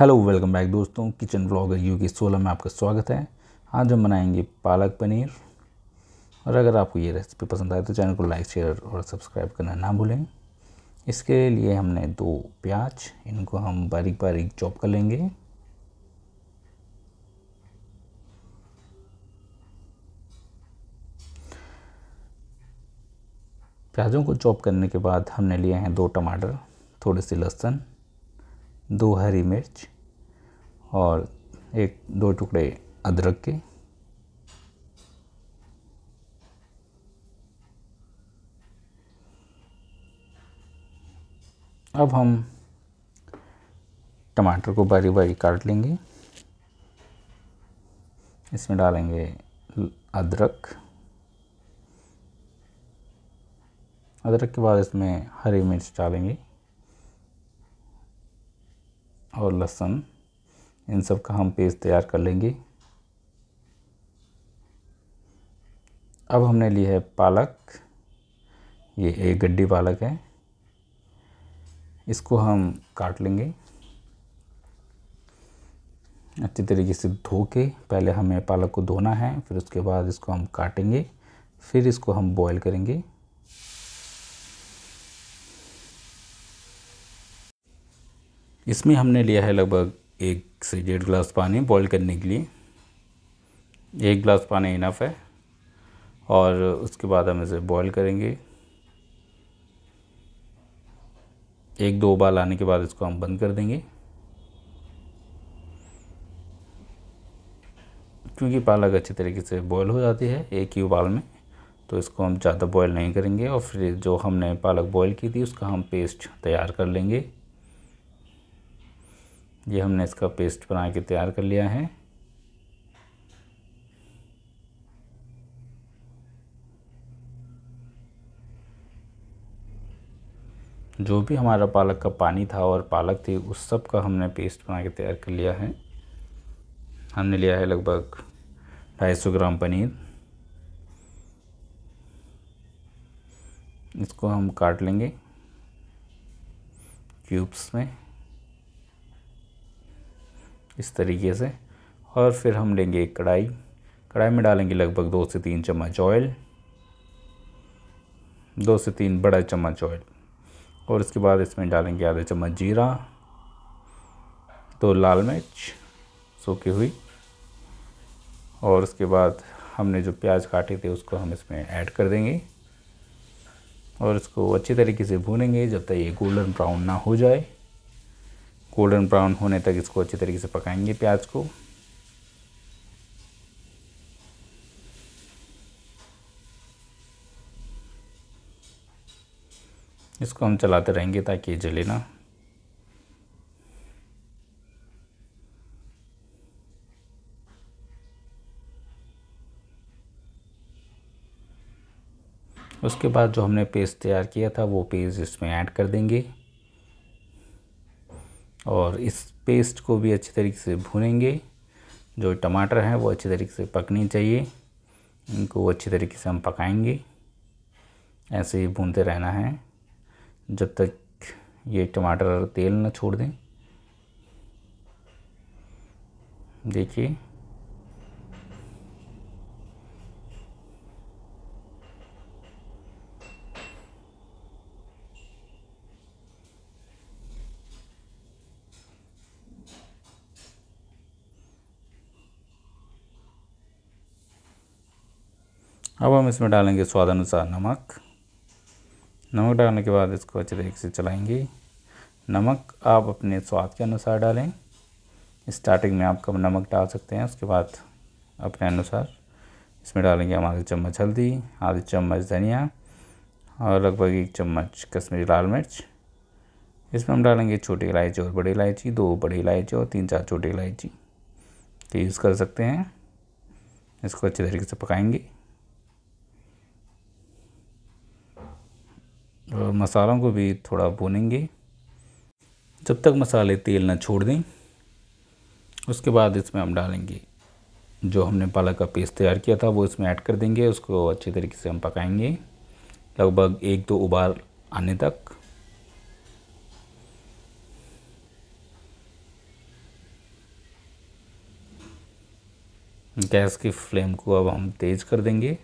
hello welcome back दोस्तों kitchen blogger U K सोलह में आपका स्वागत है आज हम बनाएंगे पालक पनीर और अगर आपको ये रेसिपी पसंद आए तो चैनल को लाइक शेयर और सब्सक्राइब करना ना भूलें इसके लिए हमने दो प्याज इनको हम बारीक बारीक चॉप कर लेंगे प्याज़ों को चॉप करने के बाद हमने लिए हैं दो टमाटर थोड़े से लहसुन दो हरी मिर्च और एक दो टुकड़े अदरक के अब हम टमाटर को बारी बारी काट लेंगे इसमें डालेंगे अदरक अदरक के बाद इसमें हरी मिर्च डालेंगे और लहसुन इन सब का हम पेस्ट तैयार कर लेंगे अब हमने लिया है पालक ये एक गड्डी पालक है इसको हम काट लेंगे अच्छी तरीके से धो के पहले हमें पालक को धोना है फिर उसके बाद इसको हम काटेंगे फिर इसको हम बॉईल करेंगे इसमें हमने लिया है लगभग एक से डेढ़ गिलास पानी बॉईल करने के लिए एक गिलास पानी इनफ है और उसके बाद हम इसे बॉईल करेंगे एक दो उबाल आने के बाद इसको हम बंद कर देंगे क्योंकि पालक अच्छी तरीके से बॉयल हो जाती है एक ही उबाल में तो इसको हम ज़्यादा बॉयल नहीं करेंगे और फिर जो हमने पालक बॉईल की थी उसका हम पेस्ट तैयार कर लेंगे ये हमने इसका पेस्ट बना के तैयार कर लिया है जो भी हमारा पालक का पानी था और पालक थी उस सब का हमने पेस्ट बना के तैयार कर लिया है हमने लिया है लगभग सौ ग्राम पनीर इसको हम काट लेंगे क्यूब्स में इस तरीके से और फिर हम लेंगे एक कढ़ाई कढ़ाई में डालेंगे लगभग दो से तीन चम्मच ऑयल दो से तीन बड़ा चम्मच ऑयल और इसके बाद इसमें डालेंगे आधा चम्मच जीरा दो लाल मिर्च सूखी हुई और उसके बाद हमने जो प्याज काटे थे उसको हम इसमें ऐड कर देंगे और इसको अच्छी तरीके से भूनेंगे जब तक ये गोल्डन ब्राउन ना हो जाए गोल्डन ब्राउन होने तक इसको अच्छी तरीके से पकाएंगे प्याज को इसको हम चलाते रहेंगे ताकि जले ना उसके बाद जो हमने पेस्ट तैयार किया था वो पेस्ट इसमें ऐड कर देंगे और इस पेस्ट को भी अच्छे तरीके से भूनेंगे जो टमाटर हैं वो अच्छे तरीके से पकनी चाहिए इनको अच्छे तरीके से हम पकाएंगे ऐसे ही भूनते रहना है जब तक ये टमाटर तेल ना छोड़ दें देखिए अब हम इसमें डालेंगे स्वादानुसार नमक नमक डालने के बाद इसको अच्छे तरीके से चलाएंगे नमक आप अपने स्वाद के अनुसार डालें स्टार्टिंग में आप कब नमक डाल सकते हैं उसके बाद अपने अनुसार इसमें डालेंगे हम आधा चम्मच हल्दी आधा चम्मच धनिया और लगभग एक चम्मच कश्मीरी लाल मिर्च इसमें हम डालेंगे छोटी इलायची और बड़ी इलायची दो बड़ी इलायची और तीन चार छोटी इलायची यूज़ तो कर सकते हैं इसको अच्छे तरीके से पकाएंगे और मसालों को भी थोड़ा भूनेंगे जब तक मसाले तेल ना छोड़ दें उसके बाद इसमें हम डालेंगे जो हमने पालक का पेस्ट तैयार किया था वो इसमें ऐड कर देंगे उसको अच्छे तरीके से हम पकाएंगे लगभग एक दो उबाल आने तक गैस की फ्लेम को अब हम तेज़ कर देंगे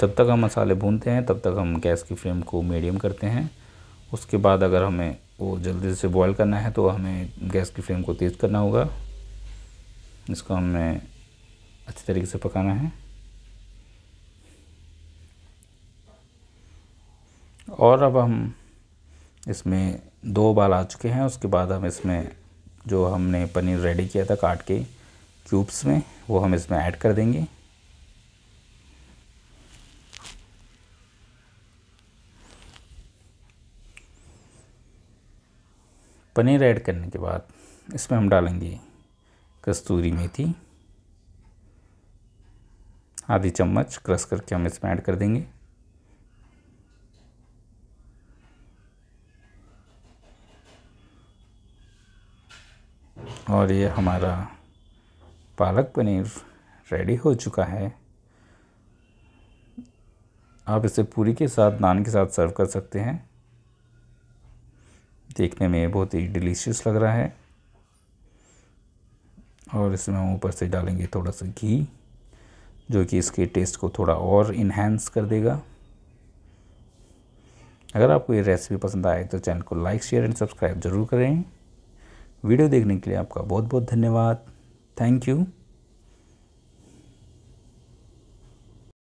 जब तक हम मसाले भूनते हैं तब तक हम गैस की फ्लेम को मीडियम करते हैं उसके बाद अगर हमें वो जल्दी से बॉयल करना है तो हमें गैस की फ्लेम को तेज़ करना होगा इसको हमें अच्छी तरीके से पकाना है और अब हम इसमें दो बाल आ चुके हैं उसके बाद हम इसमें जो हमने पनीर रेडी किया था काट के क्यूब्स में वो हम इसमें ऐड कर देंगे पनीर ऐड करने के बाद इसमें हम डालेंगे कस्तूरी मेथी आधी चम्मच क्रश करके हम इसमें ऐड कर देंगे और ये हमारा पालक पनीर रेडी हो चुका है आप इसे पूरी के साथ नान के साथ सर्व कर सकते हैं देखने में बहुत ही डिलीशियस लग रहा है और इसमें हम ऊपर से डालेंगे थोड़ा सा घी जो कि इसके टेस्ट को थोड़ा और इन्हेंस कर देगा अगर आपको ये रेसिपी पसंद आए तो चैनल को लाइक शेयर एंड सब्सक्राइब ज़रूर करें वीडियो देखने के लिए आपका बहुत बहुत धन्यवाद थैंक यू